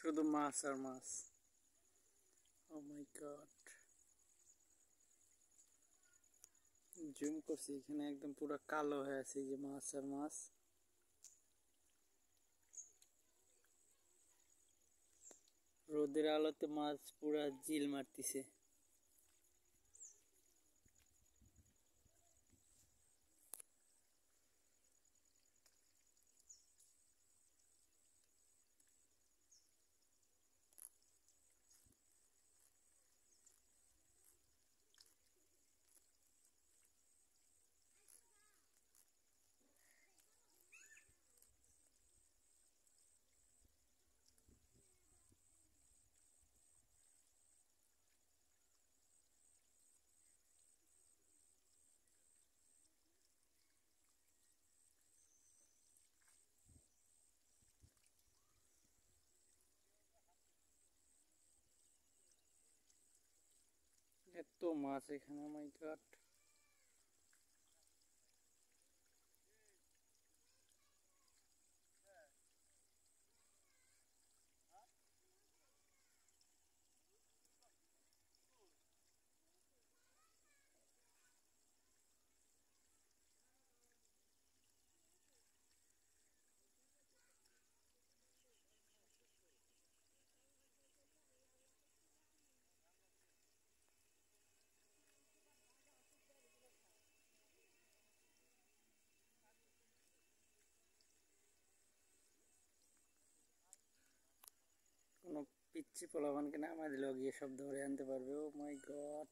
শুধু মাছ আর মাছ জুম করছি এখানে একদম পুরো কালো হয়ে আছে যে মাছ আর মাছ রোদের আলোতে মাছ পুরা জিল মারতিছে तो माँ से खाना माइकाट কোনো পিচ্ছি পোলাবানকে নামায় দিলেও গিয়ে সব ধরে আনতে পারবে ও মাই গড